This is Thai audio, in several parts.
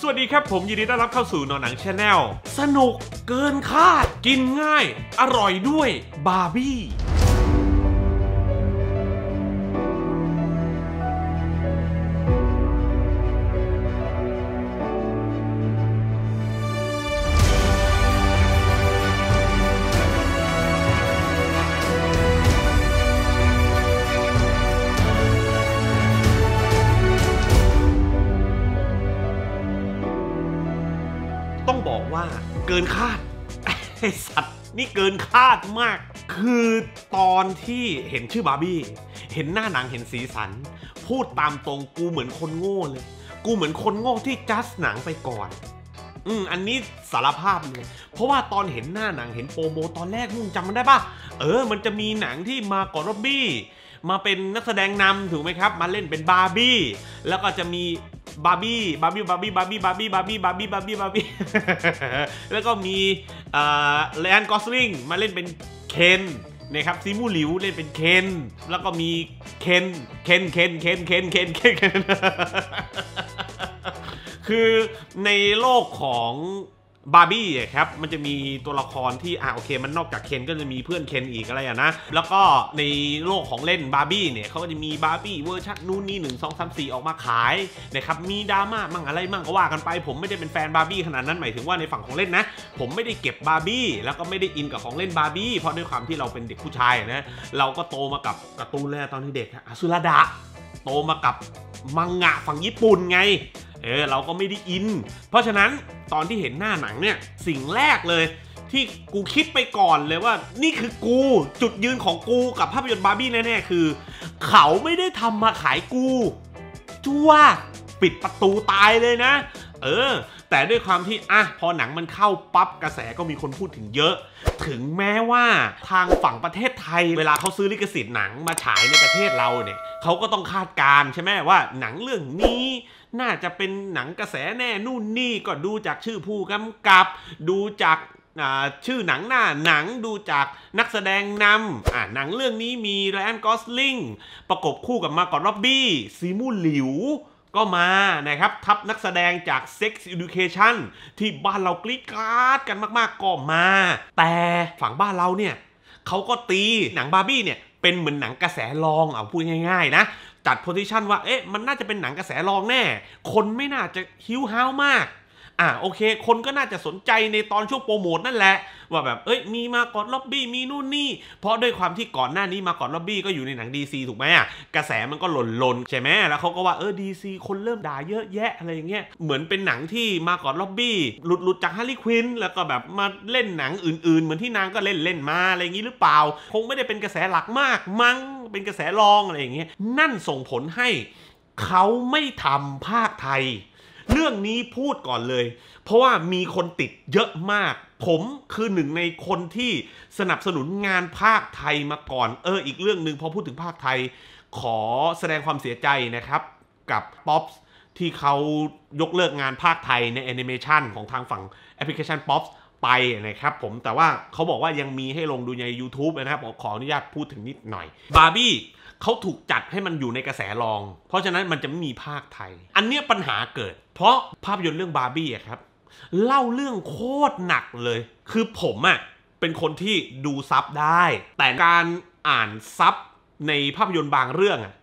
สวัสดีครับผมยินดีต้อนรับเข้าสู่นอนหนังชาแนล สนุก เกินคาด กินง่าย อร่อยด้วยบาร์บี้ินคาดไอสัตว์ นี่เกินคาดมาก คือตอนที่เห็นชื่อบาร์บี้ เห็นหน้าหนังเห็นสีสัน พูดตามตรงกูเหมือนคนโง่เลย กูเหมือนคนโง่ที่จัดหนังไปก่อน อืม อันนี้สารภาพเลย เพราะว่าตอนเห็นหน้าหนังเห็นโปรโมตอนแรกมึงจำมันได้ปะเออ มันจะมีหนังที่มาก่อนร็อบบี้ มาเป็นนักแสดงนำถูกไหมครับ มาเล่นเป็นบาร์บี้ แล้วก็จะมีบาร์บี้บาร์บี้บาร์บี้บาร์บี้บาร์บี้บาร์บี้บาร์บี้บาร์บี้บาร์บี้แล้วก็มีแลนกอสลิง มาเล่นเป็นเคนนะครับซีมูหลิวเล่นเป็นเคน แล้วก็มีเคน เคน เคน เคน เคน เคนเคนคือในโลกของบาร์บี้ครับมันจะมีตัวละครที่อ่าโอเคมันนอกจากเคนก็จะมีเพื่อนเคนอีกอะไรอะนะ แล้วก็ในโลกของเล่นบาร์บี้เนี่ยเขาก็จะมีบาร์บี้เวอร์ชันนู่นนี่หนึ่งสองสามสี่ออกมาขายนะครับมีดราม่ามั่งอะไร มั่งก็ว่ากันไปผมไม่ได้เป็นแฟนบาร์บี้ขนาดนั้นหมายถึงว่าในฝั่งของเล่นนะ ผมไม่ได้เก็บบาร์บี้แล้วก็ไม่ได้อินกับของเล่นบาร์บี้เพราะด้วยความที่เราเป็นเด็กผู้ชายนะเราก็โตมากับการ์ตูนแล้วตอนที่เด็กอสุรดะโตมากับมังงะฝั่งญี่ปุ่นไงเออ เราก็ไม่ได้อิน เพราะฉะนั้นตอนที่เห็นหน้าหนังเนี่ย สิ่งแรกเลย ที่กูคิดไปก่อนเลยว่า นี่คือกู จุดยืนของกูกับภาพยนตร์บาร์บี้แน่ๆ คือ เขาไม่ได้ทำมาขายกู จัวปิดประตูตายเลยนะ เออ แต่ด้วยความที่อ่ะพอหนังมันเข้าปั๊บกระแสก็มีคนพูดถึงเยอะ ถึงแม้ว่าทางฝั่งประเทศไทย เวลาเขาซื้อลิขสิทธิ์หนังมาฉายในประเทศเราเนี่ยเขาก็ต้องคาดการใช่ไหมว่าหนังเรื่องนี้น่าจะเป็นหนังกระแสแน่นู่นนี่ก็ดูจากชื่อผู้กำกับ ดูจากชื่อหนังหน้าหนังดูจากนักแสดงนำหนังเรื่องนี้มีแรนกอสลิงประกบคู่กับมากอตร็อบบี้ซีมูหลิวก็มานะครับ ทับนักแสดงจาก Sex Education ที่บ้านเรากรี๊ดกราดกันมากๆก็มา แต่ฝั่งบ้านเราเนี่ยเขาก็ตีหนังบาร์บี้เนี่ยเป็นเหมือนหนังกระแสรอง เอาพูดง่ายๆ นะ จัดโพสิชันว่า เอ๊ะ มันน่าจะเป็นหนังกระแสรองแน่ คนไม่น่าจะฮิวฮ้าวมากอ่าโอเคคนก็น่าจะสนใจในตอนช่วงโปรโมทนั่นแหละ ว่าแบบ เอ้ยมีมาก่อนล็อบบี้มีนู่นนี่ เพราะด้วยความที่ก่อนหน้านี้มาก่อนล็อบบี้ก็อยู่ในหนัง DC ถูกไหมอ่ะ กระแสมันก็หล่นหล่นใช่ไหมแล้วเขาก็ว่าเออดีซีคนเริ่มด่าเยอะแยะอะไรอย่างเงี้ยเหมือนเป็นหนังที่มาก่อนล็อบบี้ หลุดๆุดจากฮาร์ลีควินแล้วก็แบบมาเล่นหนังอื่นๆ เหมือนที่นางก็เล่นเล่นมาอะไรอย่างงี้หรือเปล่า คงไม่ได้เป็นกระแสหลักมากมั้งเป็นกระแสรองอะไรอย่างเงี้ยนั่นส่งผลให้เขาไม่ทำภาคไทยเรื่องนี้พูดก่อนเลย เพราะว่ามีคนติดเยอะมากผมคือหนึ่งในคนที่สนับสนุนงานภาคไทยมาก่อน เอออีกเรื่องหนึ่งพอพูดถึงภาคไทยขอแสดงความเสียใจนะครับกับป๊อปที่เขายกเลิกงานภาคไทยในแอนิเมชันของทางฝั่งแอปพลิเคชันป๊อปไปนะครับผมแต่ว่าเขาบอกว่ายังมีให้ลงดูใน YouTube นะครับ ขออนุญาตพูดถึงนิดหน่อยบาร์บี้เขาถูกจัดให้มันอยู่ในกระแสรอง เพราะฉะนั้นมันจะไม่มีภาคไทย อันเนี้ยปัญหาเกิด เพราะภาพยนตร์เรื่องบาร์บี้ครับเล่าเรื่องโคตรหนักเลย คือผมอะ่ะ เป็นคนที่ดูซับได้ แต่การอ่านซับ ในภาพยนตร์บางเรื่องอะ่ะ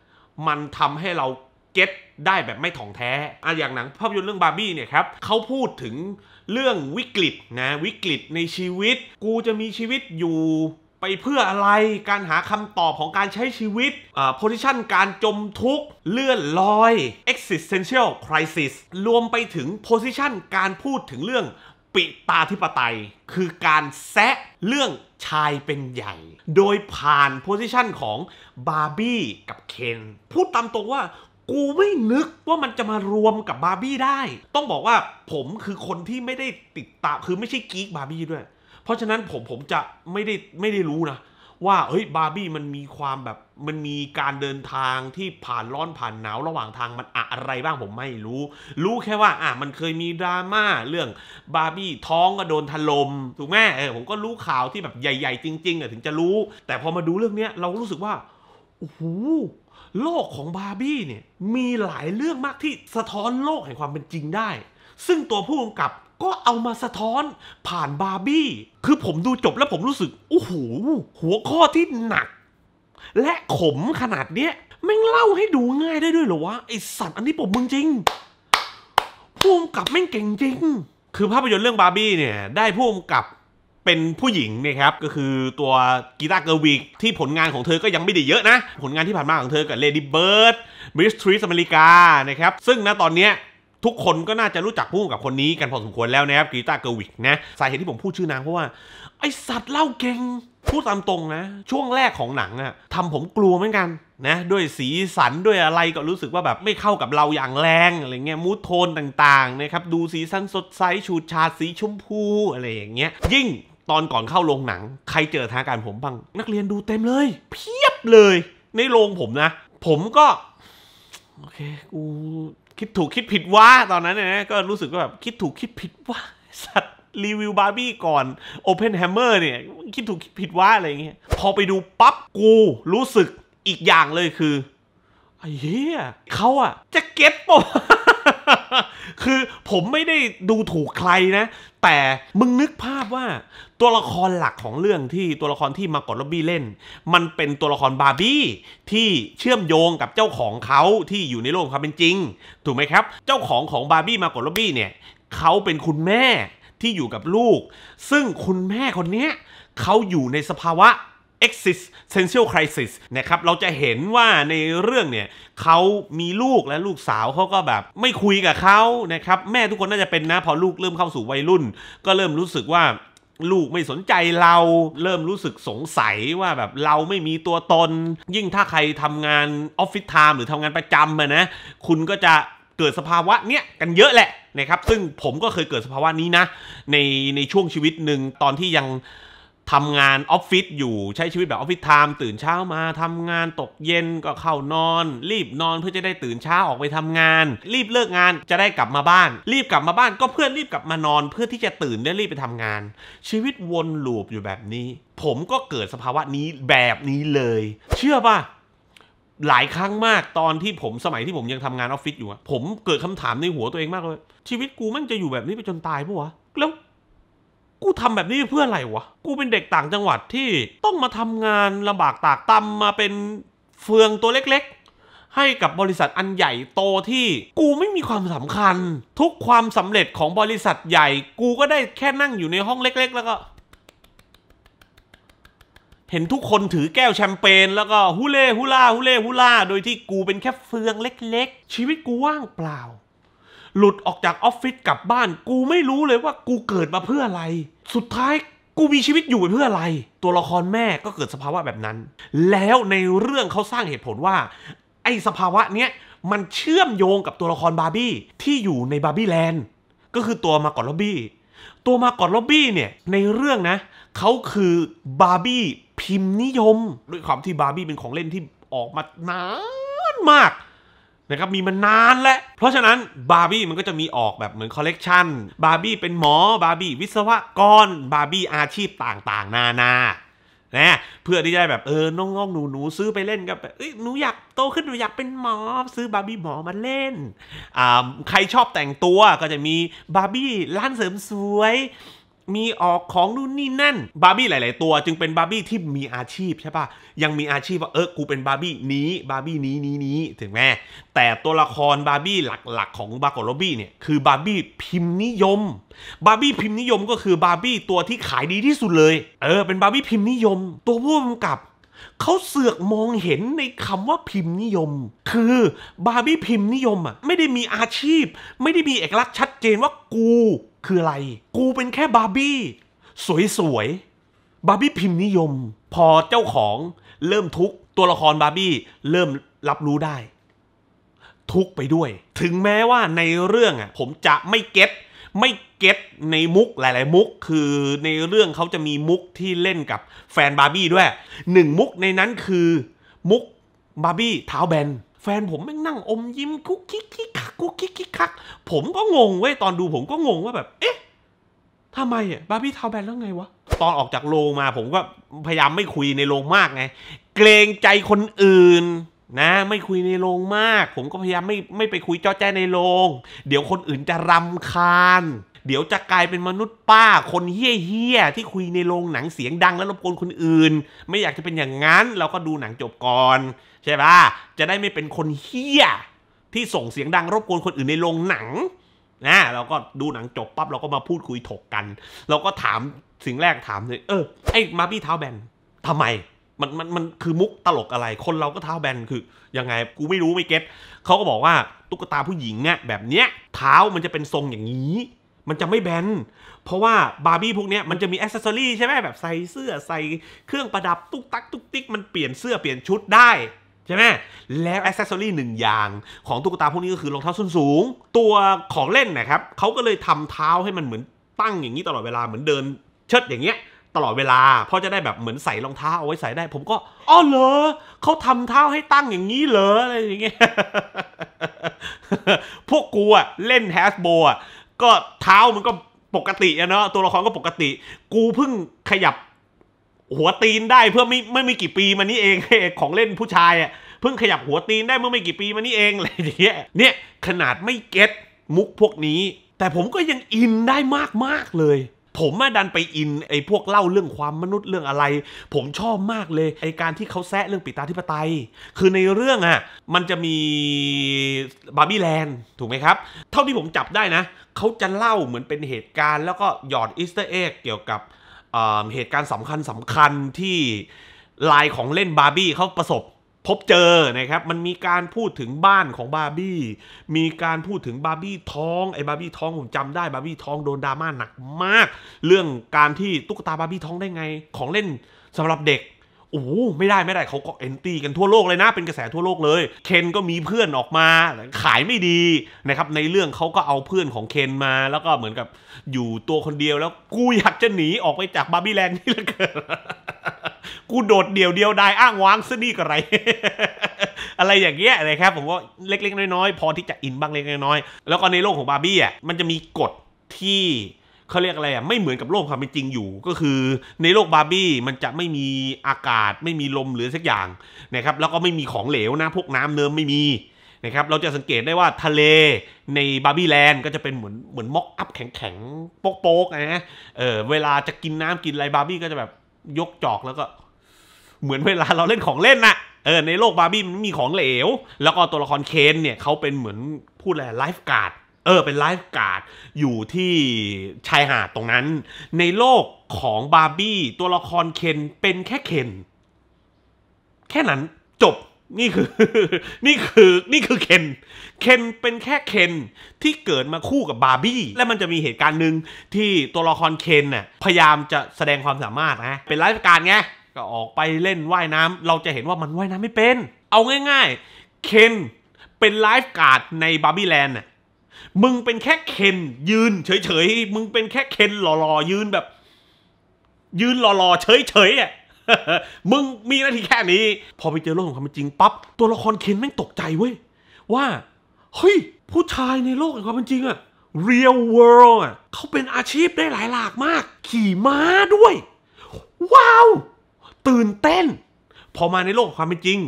มันทำให้เราเก็ตได้แบบไม่ถ่องแท้อะอย่างหนังภาพยนตร์เรื่องบาร์บี้เนี่ยครับเขาพูดถึงเรื่องวิกฤตนะวิกฤตในชีวิต กูจะมีชีวิตอยู่ไปเพื่ออะไรการหาคำตอบของการใช้ชีวิตอโพสิชันการจมทุกข์เลื่อนลอย existential crisis รวมไปถึงโพสิชันการพูดถึงเรื่องปิตาธิปไตย คือการแซะเรื่องชายเป็นใหญ่ โดยผ่านโพสิชันของบาร์บี้กับเคน พูดตามตรงว่ากูไม่นึกว่ามันจะมารวมกับบาร์บี้ได้ ต้องบอกว่าผมคือคนที่ไม่ได้ติดตาม คือไม่ใช่กีกบาร์บี้ด้วยเพราะฉะนั้นผมผมจะไม่ได้ไม่ได้รู้นะว่าเฮ้ยบาร์บี้มันมีความแบบมันมีการเดินทางที่ผ่านร้อนผ่านหนาวระหว่างทางมันอะไรบ้างผมไม่รู้รู้แค่ว่าอ่ะมันเคยมีดราม่าเรื่องบาร์บี้ท้องก็โดนถลม่มถูกไหมเออผมก็รู้ข่าวที่แบบใหญ่ ๆ จริงๆอ่ะถึงจะรู้ แต่พอมาดูเรื่องเนี้ยเรารู้สึกว่าโอ้โหโลกของบาร์บี้เนี่ยมีหลายเรื่องมากที่สะท้อนโลกแห่งความเป็นจริงได้ ซึ่งตัวผู้กำกับก็เอามาสะท้อนผ่านบาร์บี้ คือผมดูจบแล้วผมรู้สึก โอ้โหหัวข้อที่หนัก และขมขนาดเนี้ย แม่งเล่าให้ดูง่ายได้ด้วยเหรอวะ ไอสัตว์อันนี้ผมมึงจริงพู้กกับแม่งเก่งจริง คือภาพยนตร์เรื่องบาร์บี้เนี่ย ได้พู้กกับเป็นผู้หญิงนะครับ ก็คือตัวกีตาร์เกอร์วิกที่ผลงานของเธอก็ยังไม่ได้เยอะนะ ผลงานที่ผ่านมาของเธอ กับเลดี้เบิร์ดมิสทรีสอเมริกา นะครับ ซึ่งณตอนเนี้ยทุกคนก็น่าจะรู้จักพูดกับคนนี้กันพอสมควรแล้วนะครับกีตาร์เกอร์วิกนะสาเหตุที่ผมพูดชื่อนางเพราะว่าไอสัตว์เล่าเก่งพูดตามตรงนะ ช่วงแรกของหนังอะทำผมกลัวเหมือนกัน นะ ด้วยสีสันด้วยอะไรก็รู้สึกว่าแบบไม่เข้ากับเราอย่างแรง อะไรเงี้ย มูทโทนต่างๆนะครับดูสีสันสดใสฉูดฉาดสีชมพูอะไรอย่างเงี้ยยิ่งตอนก่อนเข้าโรงหนัง ใครเจอทางการผมบ้างนักเรียนดูเต็มเลย เพียบเลย ในโรงผมนะ ผมก็โอเคกูคิดถูกคิดผิดวะตอนนั้นเนี่ยก็รู้สึกว่าแบบคิดถูกคิดผิดวะสัตว์รีวิวบาร์บี้ก่อนโอเพนแฮมเมอร์เนี่ย คิดถูกคิดผิดวะอะไรอย่างเงี้ยพอไปดูปั๊บกู รู้สึกอีกอย่างเลยคือไอ้เหี้ยเขาอะจะเก็ตปะคือผมไม่ได้ดูถูกใครนะ แต่มึงนึกภาพว่าตัวละครหลักของเรื่องที่ตัวละครที่มากดล็อบบี้เล่น มันเป็นตัวละครบาร์บี้ที่เชื่อมโยงกับเจ้าของเขาที่อยู่ในโลกความเป็นจริง ถูกไหมครับ เจ้าของของบาร์บี้มากดล็อบบี้เนี่ยเขาเป็นคุณแม่ที่อยู่กับลูก ซึ่งคุณแม่คนนี้เขาอยู่ในสภาวะ e x i s t e n t i a l Crisis นะครับ เราจะเห็นว่าในเรื่องเนี่ย เขามีลูกและลูกสาวเขาก็แบบไม่คุยกับเขานะครับ แม่ทุกคนน่าจะเป็นนะ พอลูกเริ่มเข้าสู่วัยรุ่น ก็เริ่มรู้สึกว่า ลูกไม่สนใจเรา เริ่มรู้สึกสงสัยว่าแบบเราไม่มีตัวตน ยิ่งถ้าใครทำงานออฟฟิศไทม์หรือทำงานประจำอะนะ คุณก็จะเกิดสภาวะ เนี้ยกันเยอะแหละ นะครับ ซึ่งผมก็เคยเกิดสภาวะนี้นะ ในในช่วงชีวิตหนึ่งตอนที่ยังทำงานออฟฟิศอยู่ใช้ชีวิตแบบออฟฟิศไทม์ตื่นเช้ามา ทำงานตกเย็นก็เข้านอน รีบนอนเพื่อจะได้ตื่นเช้าออกไปทำงาน รีบเลิกงานจะได้กลับมาบ้าน รีบกลับมาบ้านก็เพื่อนรีบกลับมานอน เพื่อที่จะตื่นและรีบไปทำงาน ชีวิตวนลูปอยู่แบบนี้ ผมก็เกิดสภาวะนี้แบบนี้เลย เชื่อป่ะ หลายครั้งมากตอนที่ผมสมัยที่ผมยังทำงานออฟฟิศอยู่ผมเกิดคำถามในหัวตัวเองมากเลย ชีวิตกูมันจะอยู่แบบนี้ไปจนตายปะวะแล้วกูทำแบบนี้เพื่ออะไรวะ กูเป็นเด็กต่างจังหวัดที่ต้องมาทำงานลำบากตากตำมาเป็นเฟืองตัวเล็กๆ ให้กับบริษัทอันใหญ่โตที่กูไม่มีความสำคัญ ทุกความสำเร็จของบริษัทใหญ่กูก็ได้แค่นั่งอยู่ในห้องเล็กๆ แล้วก็ เห็นทุกคนถือแก้วแชมเปญแล้วก็ฮูเล่ฮูล่าฮูเล่ฮูล่าโดยที่กูเป็นแค่เฟืองเล็กๆ ชีวิตกูว่างเปล่าหลุดออกจากออฟฟิศกลับบ้านกูไม่รู้เลยว่ากูเกิดมาเพื่ออะไร สุดท้ายกูมีชีวิตอยู่ไปเพื่ออะไร ตัวละครแม่ก็เกิดสภาวะแบบนั้น แล้วในเรื่องเขาสร้างเหตุผลว่า ไอ้สภาวะเนี้ย มันเชื่อมโยงกับตัวละครบาร์บี้ที่อยู่ในบาร์บี้แลนด์ก็คือตัวมาก่อนล็อบบี้ ตัวมาก่อนล็อบบี้เนี่ย ในเรื่องนะเขาคือบาร์บี้พิมพ์นิยมด้วยความที่บาร์บี้เป็นของเล่นที่ออกมานานมากนะครับมีมานานแล้ว เพราะฉะนั้นบาร์บี้มันก็จะมีออกแบบเหมือนคอลเลกชันบาร์บี้เป็นหมอ บาร์บี้วิศวกรบาร์บี้อาชีพต่างๆ นานานะเพื่อที่จะแบบเออน้องๆ หนูหนูซื้อไปเล่นกับเอ้ยหนูอยาก โตขึ้นหนูอยากเป็นหมอ ซื้อบาร์บี้หมอมาเล่นอ่าใครชอบแต่งตัวก็จะมีบาร์บี้ร้านเสริมสวยมีออกของนู่นนี่นั่น บาร์บี้หลาย ๆ ตัวจึงเป็นบาร์บี้ที่มีอาชีพใช่ปะยังมีอาชีพว่า เออกูเป็นบาร์บี้นี้บาร์บี้นี้นี้นี้ถึงแม้แต่ตัวละครบาร์บี้หลัก ๆ ของบารโกโรบี้เนี่ยคือบาร์บี้พิมพ์นิยมบาร์บี้พิมพ์นิยมก็คือบาร์บี้ตัวที่ขายดีที่สุดเลย เออเป็นบาร์บี้พิมพ์นิยมตัวผู้กำกับเขาเสือกมองเห็นในคำว่าพิมพ์นิยมคือบาร์บี้พิมพ์นิยมอ่ะไม่ได้มีอาชีพ ไม่ได้มีเอกลักษณ์ชัดเจนว่ากูคืออะไร กูเป็นแค่บาร์บี้สวยๆบาร์บี้พิมพ์นิยม พอเจ้าของ เริ่มทุกตัวละครบาร์บี้เริ่มรับรู้ได้ ทุกไปด้วย ถึงแม้ว่าในเรื่องอ่ะผมจะไม่เก็ตไม่เก็ตในมุกหลายๆ มุก คือในเรื่องเขาจะมีมุกที่เล่นกับแฟนบาร์บี้ด้วยหนึ่งมุกในนั้นคือ มุกบาร์บี้เท้าแบนแฟนผมแม่งนั่งอมยิ้มกุ๊กคิกคิกคักกุ๊กคิกคิกคักผมก็งง เว้ย ตอนดูผมก็งงว่าแบบ เอ๊ะทำไมอ่ะบาร์บี้เท้าแบนแล้วไงวะตอนออกจากโรงมาผมก็พยายามไม่คุยในโรงมากไง เกรงใจคนอื่นนะ ไม่คุยในโรงมาก ผมก็พยายามไม่ไม่ไปคุยจ้อแจ้ในโรงเดี๋ยวคนอื่นจะรำคาญเดี๋ยวจะกลายเป็นมนุษย์ป้าคนเฮี้ยๆที่คุยในโรงหนังเสียงดังแล้วรบกวนคนอื่น ไม่อยากจะเป็นอย่างนั้นเราก็ดูหนังจบก่อนใช่ปะจะได้ไม่เป็นคนเฮี้ยที่ส่งเสียงดัง รบกวนคนอื่นในโรงหนัง นะ เราก็ดูหนังจบปั๊บเราก็มาพูดคุยถกกันเราก็ถามสิ่งแรกถามเลย เออไอ้มาพี่เท้าแบนทำไมมันมันมันคือมุกตลกอะไร คนเราก็เท้าแบนคือยังไงกูไม่รู้ไม่เก็ตเขาก็บอกว่าตุ๊กตาผู้หญิงเนี่ยแบบเนี้ยเท้ามันจะเป็นทรงอย่างนี้มันจะไม่แบน เพราะว่าบาร์บี้พวกเนี้ยมันจะมีอ c เซสซอรี่ใช่ไหมแบบใส่เสื้อใส่เครื่องประดับ ตุ๊กตัก ตุ๊กติ๊กมันเปลี่ยนเสื้อเปลี่ยนชุดได้ ใช่ไหมแล้วอ c เซสซอรี่หนึ่งอย่างของตุ๊กตาพวกนี้ก็คือรองเท้าส้นสูง ตัวของเล่นนะครับเขาก็เลยทำเท้าให้มันเหมือนตั้งอย่างนี้ตลอดเวลาเหมือนเดินเชิดอย่างเงี้ย ตลอดเวลาพ่อจะได้แบบเหมือนใส่รองเท้าเอาไว้ใส่ได้ ผมก็อ๋อเหรอเขาทำเท้าให้ตั้งอย่างนี้เหรออะไรอย่างเงี้ยพวกกูอะเล่นแฮสโบอะก็เท้ามันก็ปกติอะเนาะตัวละครก็ปกติ กูเพิ่งขยับหัวตีนได้เพื่อไม่ไม่ไมีกี่ปีมานี้เองของเล่นผู้ชายอะเพิ่งขยับหัวตีนได้เมื่อไม่กี่ปีมานี้เองอะไรอย่างเงี้ยเนี่ยขนาดไม่เก็ตมุกพวกนี้ แต่ผมก็ยังอินได้มากมากเลย ผมมาดันไปอินไอ้พวกเล่าเรื่องความมนุษย์เรื่องอะไร ผมชอบมากเลยไอ้การที่เขาแซะเรื่องปิตาธิปไตย คือในเรื่องอะมันจะมีบาร์บี้แลนด์ถูกไหมครับ เท่าที่ผมจับได้นะเขาจะเล่าเหมือนเป็นเหตุการณ์แล้วก็หยอดอีสเตอร์เอ็กเกี่ยวกับเหตุการณ์สำคัญสำคัญที่ลายของเล่นบาร์บี้เขาประสบพบเจอนะครับมันมีการพูดถึงบ้านของบาร์บี้มีการพูดถึงบาร์บี้ท้องไอ้บาร์บี้ท้องผมจำได้บาร์บี้ท้องโดนดราม่าหนัก มากเรื่องการที่ตุ๊กตาบาร์บี้ท้องได้ไงของเล่นสำหรับเด็กโอ้ไม่ได้ไม่ได้เขาก็เอนตี้กันทั่วโลกเลยนะเป็นกระแสทั่วโลกเลย เคนก็มีเพื่อนออกมาขายไม่ดีนะครับ ในเรื่องเขาก็เอาเพื่อนของเคนมา แล้วก็เหมือนกับอยู่ตัวคนเดียวแล้วกูอยากจะหนี ออกไปจากบาร์บี้แลนด์นี่ลือเกินกูโดดเดี่ยวเดียวดายอ้างว้างซะนี่ก็ไร อะไรอย่างเงี้ยนะครับ ผมว่าเล็กๆ น้อยๆพอที่จะอินบ้างเล็กๆน้อยๆแล้วก็ในโลกของบาร์บี้อ่ะมันจะมีกฎที่เขาเรียกอะไรอ่ะไม่เหมือนกับโลกความเป็นจริงอยู่ก็คือ ในโลกบาร์บี้มันจะไม่มีอากาศไม่มีลมหรือสักอย่างนะครับแล้วก็ไม่มีของเหลวนะพวกน้ำเนิมไม่มีนะครับเราจะสังเกตได้ว่าทะเลในบาร์บี้แลนด์ก็จะเป็นเหมือนเหมือนม็อกอัพแข็งๆโป๊กๆนะเออเวลาจะกินน้ำกินอะไรบาร์บี้ก็จะแบบยกจอกแล้วก็ เหมือนเวลาเราเล่นของเล่นน่ะเออในโลกบาร์บี้มันมีของเหลว แล้วก็ตัวละครเคนเนี่ยเขาเป็นเหมือนพูดอะไรไลฟ์การ์ดเออเป็นไลฟ์การ์ดอยู่ที่ชายหาดตรงนั้น ในโลกของบาร์บี้ตัวละครเคนเป็นแค่เคนแค่นั้นจบนี่คือ นี่คือนี่คือเคนเคนเป็นแค่เคนที่เกิดมาคู่กับบาร์บี้และมันจะมีเหตุการณ์หนึ่งที่ตัวละครเคนน่ะพยายามจะแสดงความสามารถนะเป็นไลฟ์การ์ดไง ก็ออกไปเล่นว่ายน้ำ เราจะเห็นว่ามันว่ายน้ำไม่เป็น เอาง่ายๆเคนเป็นไลฟ์การ์ดในบาร์บี้แลนด์มึงเป็นแค่เคนยืนเฉยๆ มึงเป็นแค่เคนหล่อๆยืนแบบ ยืนหล่อๆเฉยๆอ่ะ มึงมีหน้าที่แค่นี้ พอไปเจอโลกของความเป็นจริงปั๊บตัวละครเคนแม่งตกใจเว้ย ว่า เฮ้ย ผู้ชายในโลกแห่งความเป็นจริงอะ real world อะเขาเป็นอาชีพได้หลายหลากมาก ขี่ม้าด้วย ว้าวตื่นเต้น พอมาในโลกความเป็นจริง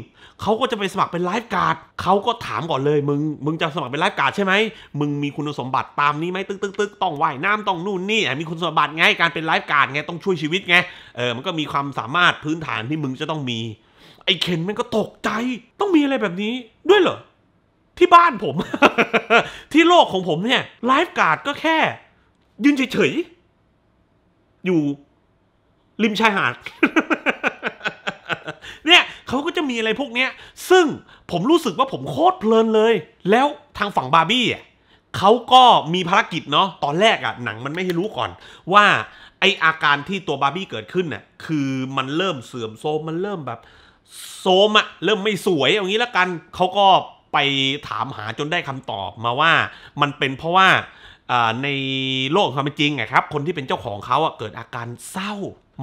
เขาก็จะไปสมัครเป็นไลฟ์การ์ดเขาก็ถามก่อนเลย มึง มึงจะสมัครเป็นไลฟ์การ์ดใช่ไหม มึงมีคุณสมบัติตามนี้ไหมตึ๊กตึ๊กตึ๊กต้องว่ายน้ำต้องนู่นนี่มีคุณสมบัติไง การเป็นไลฟ์การ์ดไงต้องช่วยชีวิตไง เออมันก็มีความสามารถพื้นฐานที่มึงจะต้องมี ไอ้เคนมันก็ตกใจ ต้องมีอะไรแบบนี้ ด้วยเหรอที่บ้านผมที่โลกของผมเนี่ยไลฟ์การ์ดก็แค่ ยืนเฉยๆอยู่ ริมชายหาดเขาก็จะมีอะไรพวกเนี้ย ซึ่งผมรู้สึกว่าผมโคตรเพลินเลย แล้วทางฝั่งบาร์บี้อ่ะเขาก็มีภารกิจเนาะ ตอนแรกอะหนังมันไม่ให้รู้ก่อน ว่าไออาการที่ตัวบาร์บี้เกิดขึ้นน่ะ คือมันเริ่มเสื่อมโทรมมันเริ่มแบบโทมอะเริ่มไม่สวยอย่างนี้ละกัน เขาก็ไปถามหาจนได้คำตอบมาว่ามันเป็นเพราะว่าในโลกความเป็นจริงไงครับ คนที่เป็นเจ้าของเขาอะเกิดอาการเศร้า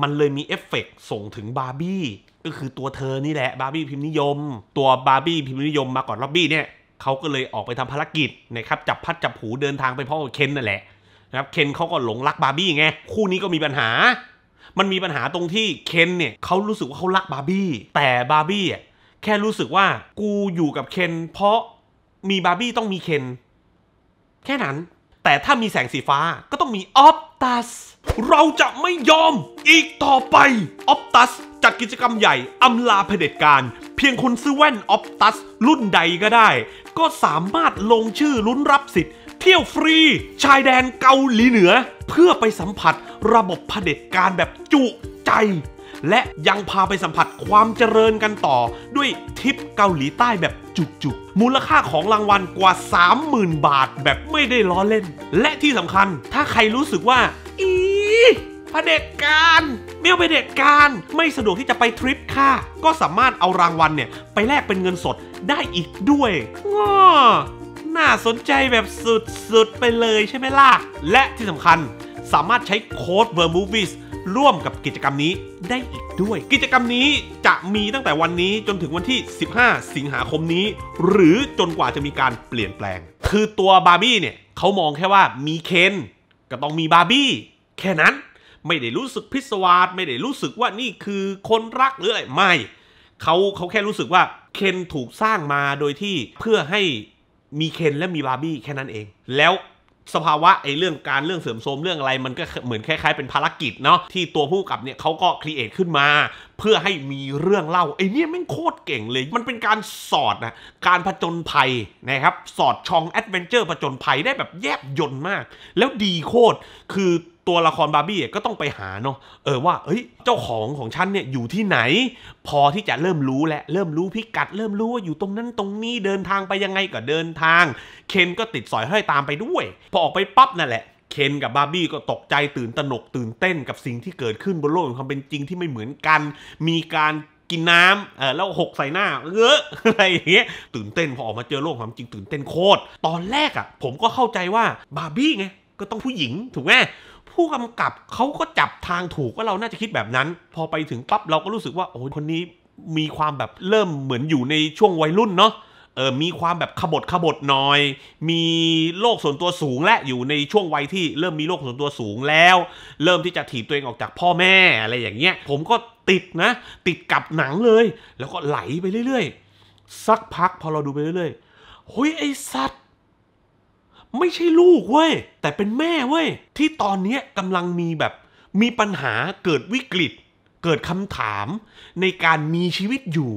มันเลยมีเอฟเฟกส่งถึงบาร์บี้ก็คือตัวเธอนี่แหละบาร์บี้พิมพ์นิยม ตัวบาร์บี้พิมพ์นิยมมาก่อนล็อบบี้เนี่ยเขาก็เลยออกไปทำภารกิจนะครับจับพัดจับผูเดินทางไปพ่อเคนนั่นแหละนะครับเคนเขาก็หลงรักบาร์บี้ไงคู่นี้ก็มีปัญหา มันมีปัญหาตรงที่เคนเนี่ยเขารู้สึกว่าเขารักบาร์บี้แต่บาร์บี้แค่รู้สึกว่ากูอยู่กับเคน เพราะมีบาร์บี้ต้องมีเคนแค่นั้นแต่ถ้ามีแสงสีฟ้าก็ต้องมีออปตัสเราจะไม่ยอมอีกต่อไปออปตัสจัดกิจกรรมใหญ่ อำลาเผด็จการ เพียงคนซื้อแว่นออปตัสรุ่นใดก็ได้ ก็สามารถลงชื่อลุ้นรับสิทธิ์ เที่ยวฟรี ชายแดนเกาหลีเหนือ เพื่อไปสัมผัสระบบเผด็จการแบบจุใจและยังพาไปสัมผัสความเจริญกันต่อ ด้วยทริปเกาหลีใต้แบบจุกๆ มูลค่าของรางวัลกว่า 30,000 บาทแบบไม่ได้ล้อเล่น และที่สำคัญถ้าใครรู้สึกว่าอีผด็จการเมียวเด็จการไม่สะดวกที่จะไปทริปค่ะก็สามารถเอารางวัลเนี่ยไปแลกเป็นเงินสดได้อีกด้วยง้อน่าสนใจแบบสุดๆไปเลยใช่ไหมล่ะและที่สำคัญสามารถใช้โค้ด v e r m o v i e s ร่วมกับกิจกรรมนี้ได้อีกด้วยกิจกรรมนี้จะมีตั้งแต่วันนี้จนถึงวันที่ 15 สิงหาคมนี้ หรือจนกว่าจะมีการเปลี่ยนแปลง คือตัวบาร์บี้เนี่ยเขามองแค่ว่ามีเคน ก็ต้องมีบาร์บี้แค่นั้นไม่ได้รู้สึกพิศวาสไม่ได้รู้สึกว่านี่คือคนรักหรืออะไรไม่เขาเขาแค่รู้สึกว่าเคนถูกสร้างมาโดยที่เพื่อให้มีเคน และมีบาร์บี้แค่นั้นเองแล้วสภาวะไอ้เรื่องการเรื่องเสื่อมโทรมเรื่องอะไร มันก็เหมือนคล้ายๆเป็นภารกิจเนาะที่ตัวผู้กับเนี่ยเขาก็ครีเอทขึ้นมา เพื่อให้มีเรื่องเล่าไอ้เนี่ยแม่งโคตรเก่งเลย มันเป็นการสอดนะการผจญภัยนะครับสอดช่องแอดเวนเจอร์ผจญภัยได้แบบแยบยนต์มาก แล้วดีโคตร คือตัวละครบาร์บี้ก็ต้องไปหาเนาะเออว่าเอ้ยเจ้าของของฉันเนี่ยอยู่ที่ไหน พอที่จะเริ่มรู้และเริ่มรู้พิกัดเริ่มรู้ว่าอยู่ตรงนั้นตรงนี้เดินทางไปยังไง ก็เดินทางเคนก็ติดสอยห้อยตามไปด้วย พอออกไปปั๊บนั่นแหละเคนกับบาร์บี้ก็ตกใจตื่นตระหนกตื่นเต้นกับสิ่งที่เกิดขึ้นบนโลกของความเป็นจริงที่ไม่เหมือนกัน มีการกินน้ำเออแล้วหกใส่หน้าเอออะไรอย่างเงี้ยตื่นเต้นพอออกมาเจอโลกความจริงตื่นเต้นโคตรตอนแรกอะ่ะผมก็เข้าใจว่าบาร์บี้ไงก็ต้องผู้หญิงถูกไหมผู้กำกับเขาก็จับทางถูกว่าเราน่าจะคิดแบบนั้น พอไปถึงปั๊บเราก็รู้สึกว่าโอ้คนนี้มีความแบบเริ่มเหมือนอยู่ในช่วงวัยรุ่นเนาะเออมีความแบบขบฏขบฏหน่อย มีโลกส่วนตัวสูงและอยู่ในช่วงวัยที่เริ่มมีโลกส่วนตัวสูงแล้ว เริ่มที่จะถีบตัวเองออกจากพ่อแม่อะไรอย่างเงี้ยผมก็ติดนะ ติดกับหนังเลยแล้วก็ไหลไปเรื่อยๆสักพักพอเราดูไปเรื่อยๆเฮ้ยไอสัตว์ไม่ใช่ลูกเว้ย แต่เป็นแม่เว้ย ที่ตอนนี้กำลังมีแบบมีปัญหาเกิดวิกฤต เกิดคำถามในการมีชีวิตอยู่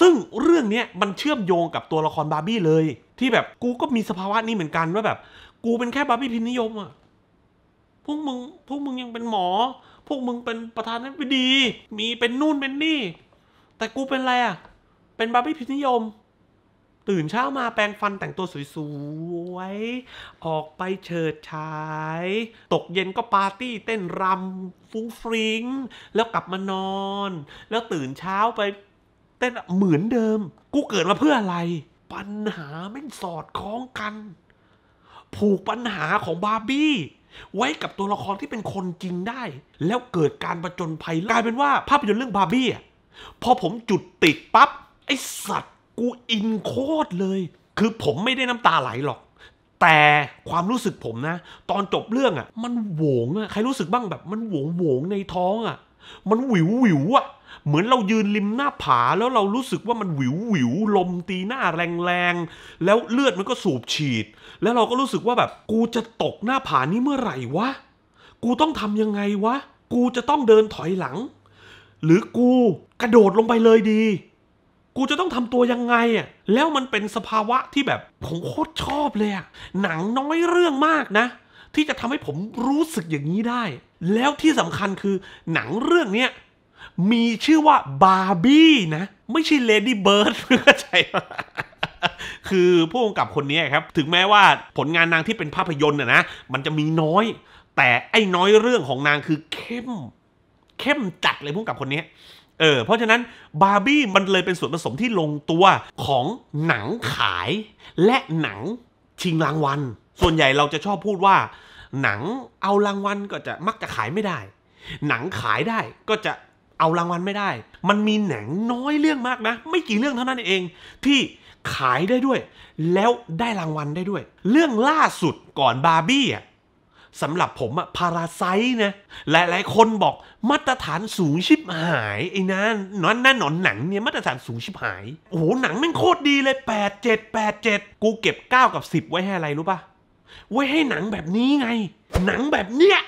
ซึ่งเรื่องนี้มันเชื่อมโยงกับตัวละครบาร์บี้เลย ที่แบบกูก็มีสภาวะนี้เหมือนกันว่าแบบ กูเป็นแค่บาร์บี้พินนิยมอะพวกมึงพวกมึงยังเป็นหมอ พวกมึงเป็นประธานาธิบดี มีเป็นนู่นเป็นนี่แต่กูเป็นอะไรอะเป็นบาร์บี้พินนิยมตื่นเช้ามาแปรงฟันแต่งตัวสวย ๆ ออกไปเฉิดฉาย ตกเย็นก็ปาร์ตี้เต้นรำฟุ้งฟริง้งแล้วกลับมานอน แล้วตื่นเช้าไปเต้นเหมือนเดิม กูเกิดมาเพื่ออะไร ปัญหาไม่สอดคล้องกัน ผูกปัญหาของบาร์บี้ ไว้กับตัวละครที่เป็นคนจริงได้ แล้วเกิดการประจนภัย กลายเป็นว่าภาพยนตร์เรื่องบาร์บี้ พอผมจุดติดปับ๊บไอสัตว์กูอินโคตรเลย คือผมไม่ได้น้ำตาไหลหรอก แต่ความรู้สึกผมนะ ตอนจบเรื่องอะ่ะ มันโหวงอะ่ะ ใครรู้สึกบ้างแบบ มันโหวงโหวงในท้องอะ่ะ มันหวิวหวิวอะ่ะ เหมือนเรายืนริมหน้าผาแล้วเรารู้สึกว่ามันหวิวหวิวลมตีหน้าแรงแรง แล้วเลือดมันก็สูบฉีด แล้วเราก็รู้สึกว่าแบบกูจะตกหน้าผานี้เมื่อไหร่วะ กูต้องทำยังไง วะ กูจะต้องเดินถอยหลัง หรือกูกระโดดลงไปเลยดีกูจะต้องทำตัวยังไงอ่ะ แล้วมันเป็นสภาวะที่แบบผมโคตรชอบเลยอ่ะ หนังน้อยเรื่องมากนะ ที่จะทำให้ผมรู้สึกอย่างนี้ได้ แล้วที่สำคัญคือ หนังเรื่องเนี้ยมีชื่อว่าบาร์บี้นะ ไม่ใช่เลดี้เบิร์ดเข้าใจคือผู้กำกับคนนี้ครับ ถึงแม้ว่าผลงานนางที่เป็นภาพยนตร์นะนะมันจะมีน้อย แต่ไอ้น้อยเรื่องของนางคือเข้ม เข้มจัดเลยผู้กำกับคนนี้เออ เพราะฉะนั้นบาร์บี้มันเลยเป็นส่วนผสมที่ลงตัวของหนังขายและหนังชิงรางวัลส่วนใหญ่เราจะชอบพูดว่า หนังเอารางวัลก็จะมักจะขายไม่ได้ หนังขายได้ก็จะเอารางวัลไม่ได้ มันมีหนังน้อยเรื่องมากนะ ไม่กี่เรื่องเท่านั้นเองที่ขายได้ด้วย แล้วได้รางวัลได้ด้วย เรื่องล่าสุดก่อนบาร์บี้อ่ะสำหรับผมอะพาราไซนะหลายๆคนบอกมาตรฐานสูงชิบหายไอ้นั่นนั่นนั่นหนอนหนังเนี่ยมาตรฐานสูงชิบหายโอ้โหหนังแม่งโคตรดีเลย8 7 8 7กูเก็บ9กับ10ไว้ให้อะไรรู้ปะไว้ให้หนังแบบนี้ไง หนังแบบเนี้ย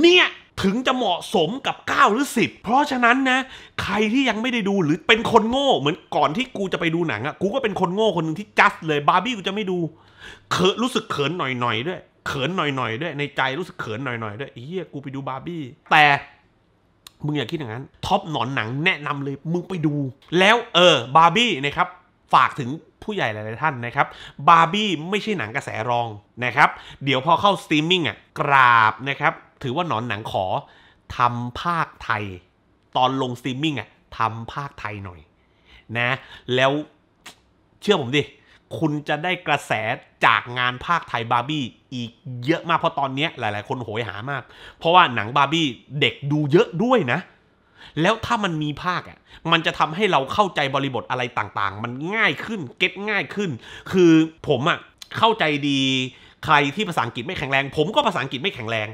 เนี่ยถึงจะเหมาะสมกับ9หรือ10เพราะฉะนั้นนะ ใครที่ยังไม่ได้ดูหรือเป็นคนโง่เหมือนก่อนที่กูจะไปดูหนังอะกูก็เป็นคนโง่คนหนึ่งที่จัดเลย บาร์บี้กูจะไม่ดูเคอะรู้สึกเขินหน่อยๆด้วยเขินหน่อย ๆ ด้วย ในใจรู้สึกเขินหน่อย ๆ ด้วยเฮียกูไปดูบาร์บี้แต่มึงอย่าคิดอย่างนั้นท็อปหนอนหนังแนะนำเลยมึงไปดู แล้วเออบาร์บี้นะครับ ฝากถึงผู้ใหญ่หลายๆ ท่านนะครับบาร์บี้ไม่ใช่หนังกระแสรอง นะครับ เดี๋ยวพอเข้าสตรีมมิ่งอ่ะ กราบนะครับ ถือว่าหนอนหนังขอทำภาคไทย ตอนลงสตรีมมิ่งอ่ะทำภาคไทยหน่อยนะแล้วเชื่อผมดิคุณจะได้กระแสจากงานภาคไทยบาร์บี้อีกเยอะมากเพราะตอนนี้หลาย ๆ คนโหยหามาก เพราะว่าหนังบาร์บี้เด็กดูเยอะด้วยนะ แล้วถ้ามันมีภาคอ่ะมันจะทำให้เราเข้าใจบริบทอะไรต่างๆ มันง่ายขึ้นเก็ตง่ายขึ้น คือผมอ่ะเข้าใจดีใครที่ภาษาอังกฤษไม่แข็งแรง ผมก็ภาษาอังกฤษไม่แข็งแรง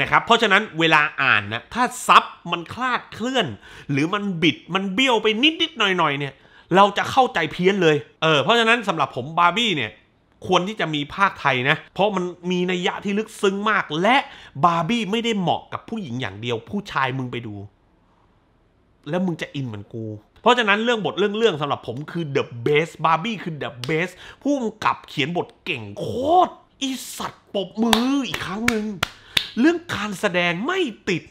นะครับเพราะฉะนั้นเวลาอ่านนะถ้าซับมันคลาดเคลื่อน หรือมันบิดมันเบี้ยวไปนิดๆหน่อยๆเนี่ยเราจะเข้าใจเพี้ยนเลย เออ เพราะฉะนั้นสำหรับผมบาร์บี้เนี่ย ควรที่จะมีภาคไทยนะ เพราะมันมีนัยยะที่ลึกซึ้งมาก และบาร์บี้ไม่ได้เหมาะกับผู้หญิงอย่างเดียว ผู้ชายมึงไปดู แล้วมึงจะอินเหมือนกู เพราะฉะนั้นเรื่องบทเรื่องเรื่องสำหรับผมคือ The b เบสบาร์บี้คือ The b เบสผู้กำกับเขียนบทเก่งโคตรอีสัตว์ปบมืออีกครั้งหนึ่งเรื่องการแสดงไม่ติด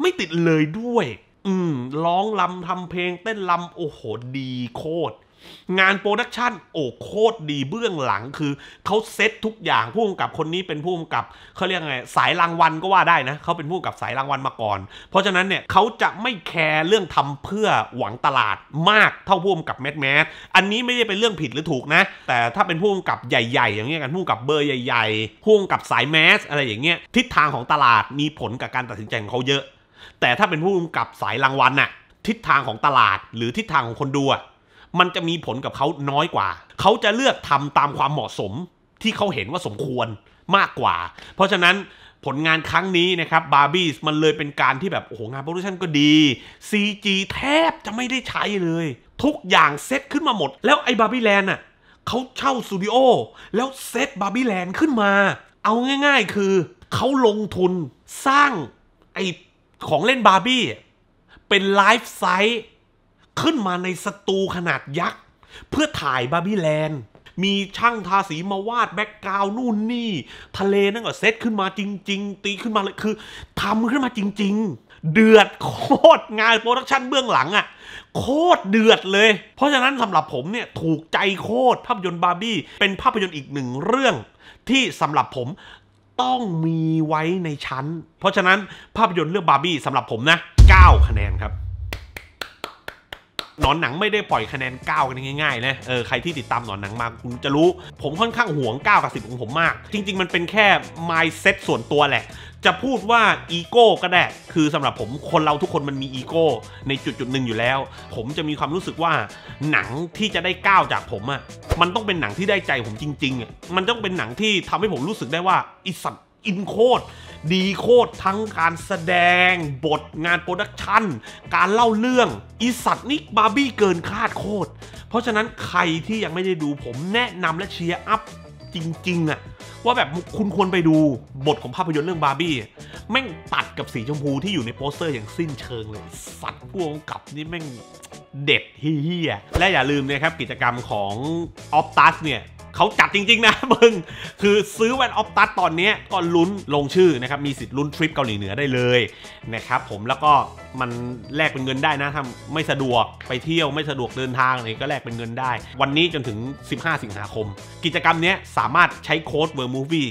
ไม่ติดเลยด้วยอืมร้องลาทำเพลงเต้นลาโอ้โหดีโคตรงานโปรดักชันโอ้โคตรดีเบื้องหลังคือเขาเซตทุกอย่างผู้กำกับคนนี้เป็นผู้กำกับเขาเรียกไงสายรางวัลก็ว่าได้นะเขาเป็นผู้กำกับสายรางวัลมาก่อน เพราะฉะนั้นเนี่ยเขาจะไม่แคร์เรื่องทำเพื่อหวังตลาดมากเท่าผู้กำกับแมสแมสอันนี้ไม่ได้เป็นเรื่องผิดหรือถูกนะแต่ถ้าเป็นผู้กำกับใหญ่ ๆ อย่างเงี้ยกันผู้กำกับเบอร์ใหญ่ๆผู้กำกับสายแมสอะไรอย่างเงี้ยทิศทางของตลาดมีผลกับการตัดสินใจของเขาเยอะแต่ถ้าเป็นผู้กำกับสายรางวัลน่ะทิศทางของตลาดหรือทิศทางของคนดูอ่ะมันจะมีผลกับเขาน้อยกว่า เขาจะเลือกทำตามความเหมาะสมที่เขาเห็นว่าสมควรมากกว่า เพราะฉะนั้นผลงานครั้งนี้นะครับบาร์บี้มันเลยเป็นการที่แบบ โอ้โห งานโปรดักชันก็ดี CG แทบจะไม่ได้ใช้เลยทุกอย่างเซตขึ้นมาหมด แล้วไอ้บาร์บี้แลนด์อ่ะเขาเช่าสตูดิโอแล้วเซตบาร์บี้แลนด์ขึ้นมา เอาง่าย ๆ คือเขาลงทุนสร้างไอ้ของเล่นบาร์บี้เป็นไลฟ์ไซส์ขึ้นมาในสตูขนาดยักษ์ เพื่อถ่ายบาร์บี้แลนด์มีช่างทาสีมาวาดแบ็กกราวนู่นนี่ ทะเลนั่นก็เซตขึ้นมาจริงๆ ตีขึ้นมาเลยคือทำขึ้นมาจริง ๆ เดือดโคตรงานโปรดักชันเบื้องหลังอะ่ะโคตรเดือดเลย เพราะฉะนั้นสำหรับผมเนี่ยถูกใจโคตรภาพยนตร์บาร์บี้เป็นภาพยนตร์อีกหนึ่งเรื่องที่สำหรับผมต้องมีไว้ในชั้น เพราะฉะนั้น ภาพยนตร์เรื่องบาร์บี้สำหรับผมนะ 9 คะแนนครับหนอนหนังไม่ได้ปล่อยคะแนน9กันง่ายๆนะ เออใครที่ติดตามหนอนหนังมาคุณจะรู้ ผมค่อนข้างห่วง 9 กับ 10ของผมมาก จริงๆ มันเป็นแค่ mindset ส่วนตัวแหละ จะพูดว่าอีโก้ก็ได้ คือสำหรับผมคนเราทุกคนมันมีอีโก้ในจุดจุดหนึ่งอยู่แล้ว ผมจะมีความรู้สึกว่าหนังที่จะได้ก้าวจากผมอะ่ะมันต้องเป็นหนังที่ได้ใจผมจริงๆอ่ะมันต้องเป็นหนังที่ทำให้ผมรู้สึกได้ว่าอิสัตอินโคดดีโคตร ทั้งการแสดงบทงานโปรดักชันการเล่าเรื่อง อีสัตว์นี่บาร์บี้เกินคาดโคตร เพราะฉะนั้นใครที่ยังไม่ได้ดูผมแนะนำและเชียร์อัพ จริงๆอะว่าแบบคุณควรไปดูบทของภาพยนตร์เรื่องบาร์บี้แม่งตัดกับสีชมพูที่อยู่ในโปสเตอร์อย่างสิ้นเชิงเลยสัตว์พวงกับนี่แม่งเด็ดเฮี้ยและอย่าลืมนะครับกิจกรรมของออฟตัสเนี่ยเขาจัดจริงๆ นะมึง คือซื้อแวนออฟตัสตอนนี้ก็ลุ้นลงชื่อนะครับ มีสิทธิ์ลุ้นทริปเกาหลีเหนือได้เลย นะครับผมแล้วก็มันแลกเป็นเงินได้นะถ้าไม่สะดวกไปเที่ยวไม่สะดวกเดินทางอะไรก็แลกเป็นเงินได้ วันนี้จนถึง 15 สิงหาคม กิจกรรมนี้สามารถใช้โค้ดเวอร์มูฟี่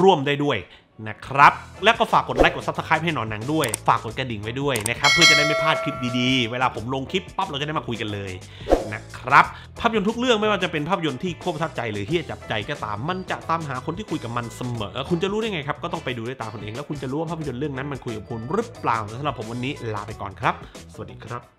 ร่วมได้ด้วยนะครับแล้วก็ฝากกดไลค์กดซับสไครป์ให้หนอนหนังด้วย ฝากกดกระดิ่งไว้ด้วยนะครับเพื่อจะได้ไม่พลาดคลิปดีๆเวลาผมลงคลิปปั๊บเราจะได้มาคุยกันเลยนะครับภาพยนตร์ทุกเรื่องไม่ว่าจะเป็นภาพยนตร์ที่โคตรประทับใจหรือที่จับใจก็ตามมันจะตามหาคนที่คุยกับมันเสมอคุณจะรู้ได้ไงครับก็ต้องไปดูด้วยตาคนเองแล้วคุณจะรู้ว่าภาพยนตร์เรื่องนั้นมันคุยกับคุณหรือเปล่าสำหรับผมวันนี้ลาไปก่อนครับ สวัสดีครับ